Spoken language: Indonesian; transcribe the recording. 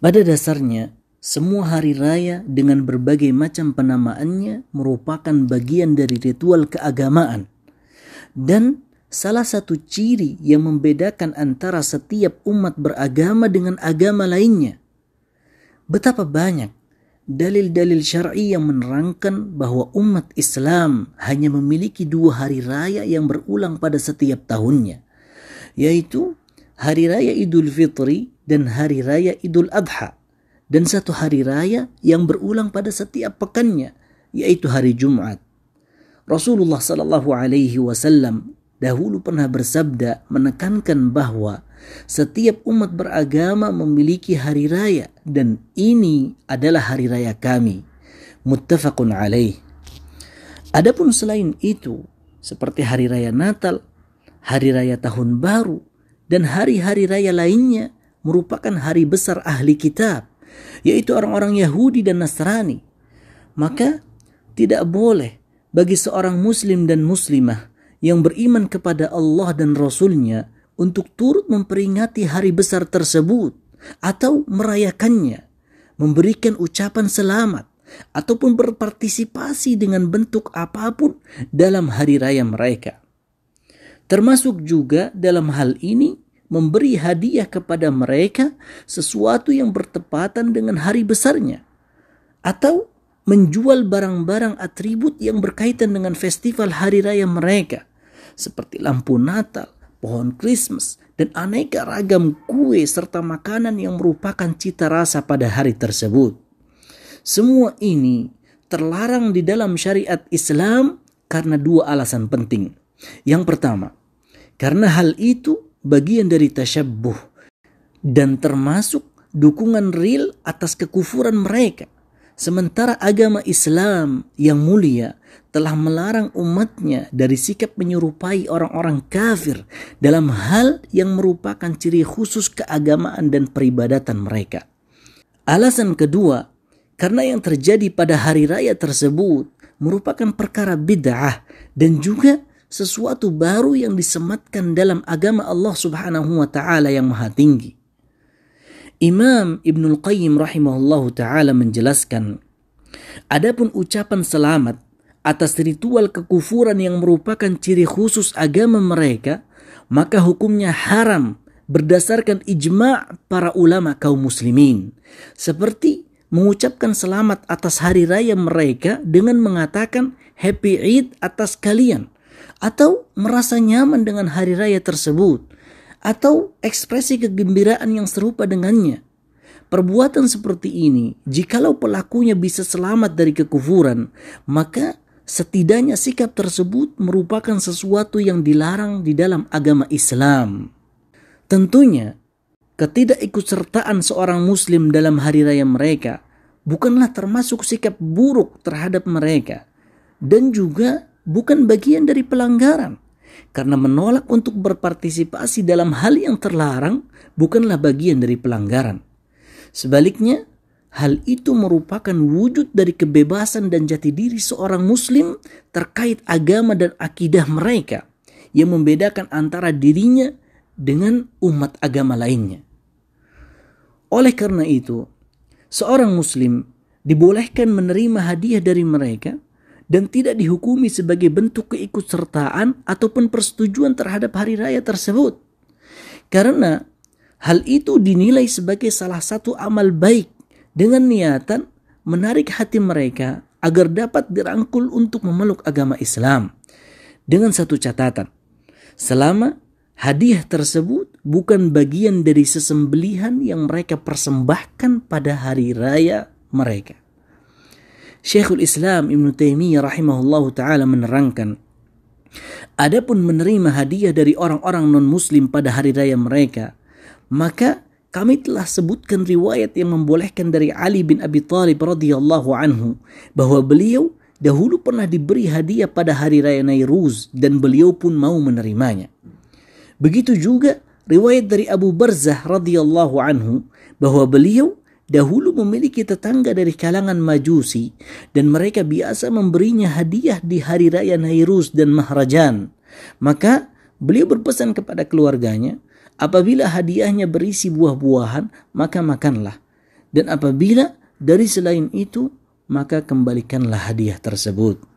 Pada dasarnya, semua hari raya dengan berbagai macam penamaannya merupakan bagian dari ritual keagamaan. Dan salah satu ciri yang membedakan antara setiap umat beragama dengan agama lainnya. Betapa banyak dalil-dalil syar'i yang menerangkan bahwa umat Islam hanya memiliki dua hari raya yang berulang pada setiap tahunnya, yaitu hari raya Idul Fitri dan hari raya Idul Adha dan satu hari raya yang berulang pada setiap pekannya yaitu hari Jumat. Rasulullah Shallallahu alaihi wasallam dahulu pernah bersabda menekankan bahwa setiap umat beragama memiliki hari raya dan ini adalah hari raya kami. Muttafaqun alaih. Adapun selain itu, seperti hari raya Natal, hari raya tahun baru, dan hari-hari raya lainnya merupakan hari besar ahli kitab, yaitu orang-orang Yahudi dan Nasrani. Maka tidak boleh bagi seorang muslim dan muslimah yang beriman kepada Allah dan Rasulnya untuk turut memperingati hari besar tersebut atau merayakannya, memberikan ucapan selamat, ataupun berpartisipasi dengan bentuk apapun dalam hari raya mereka. Termasuk juga dalam hal ini memberi hadiah kepada mereka sesuatu yang bertepatan dengan hari besarnya, atau menjual barang-barang atribut yang berkaitan dengan festival hari raya mereka, seperti lampu Natal, pohon Christmas, dan aneka ragam kue serta makanan yang merupakan cita rasa pada hari tersebut. Semua ini terlarang di dalam syariat Islam karena dua alasan penting. Yang pertama, karena hal itu bagian dari tasyabuh dan termasuk dukungan real atas kekufuran mereka. Sementara agama Islam yang mulia telah melarang umatnya dari sikap menyerupai orang-orang kafir dalam hal yang merupakan ciri khusus keagamaan dan peribadatan mereka. Alasan kedua, karena yang terjadi pada hari raya tersebut merupakan perkara bid'ah dan juga sesuatu baru yang disematkan dalam agama Allah Subhanahu wa taala yang maha tinggi. Imam Ibnul Qayyim rahimahullahu taala menjelaskan, adapun ucapan selamat atas ritual kekufuran yang merupakan ciri khusus agama mereka, maka hukumnya haram berdasarkan ijma' para ulama kaum muslimin. Seperti mengucapkan selamat atas hari raya mereka dengan mengatakan happy Eid atas kalian atau merasa nyaman dengan hari raya tersebut, atau ekspresi kegembiraan yang serupa dengannya. Perbuatan seperti ini, jikalau pelakunya bisa selamat dari kekufuran, maka setidaknya sikap tersebut merupakan sesuatu yang dilarang di dalam agama Islam. Tentunya, ketidakikutsertaan seorang Muslim dalam hari raya mereka bukanlah termasuk sikap buruk terhadap mereka, dan juga bukan bagian dari pelanggaran. Karena menolak untuk berpartisipasi dalam hal yang terlarang bukanlah bagian dari pelanggaran. Sebaliknya, hal itu merupakan wujud dari kebebasan dan jati diri seorang muslim terkait agama dan akidah mereka yang membedakan antara dirinya dengan umat agama lainnya. Oleh karena itu, seorang muslim dibolehkan menerima hadiah dari mereka – dan tidak dihukumi sebagai bentuk keikutsertaan ataupun persetujuan terhadap hari raya tersebut. Karena hal itu dinilai sebagai salah satu amal baik dengan niatan menarik hati mereka agar dapat dirangkul untuk memeluk agama Islam. Dengan satu catatan, selama hadiah tersebut bukan bagian dari sesembelihan yang mereka persembahkan pada hari raya mereka. Syekhul Islam Ibn Taimiyah rahimahullah taala menerangkan, adapun menerima hadiah dari orang-orang non-muslim pada hari raya mereka, maka kami telah sebutkan riwayat yang membolehkan dari Ali bin Abi Thalib radhiyallahu anhu bahwa beliau dahulu pernah diberi hadiah pada hari raya Nairuz dan beliau pun mau menerimanya. Begitu juga riwayat dari Abu Barzah radhiyallahu anhu bahwa beliau dahulu memiliki tetangga dari kalangan Majusi dan mereka biasa memberinya hadiah di hari raya Nairus dan Mahrajan. Maka beliau berpesan kepada keluarganya, apabila hadiahnya berisi buah-buahan, maka makanlah. Dan apabila dari selain itu, maka kembalikanlah hadiah tersebut.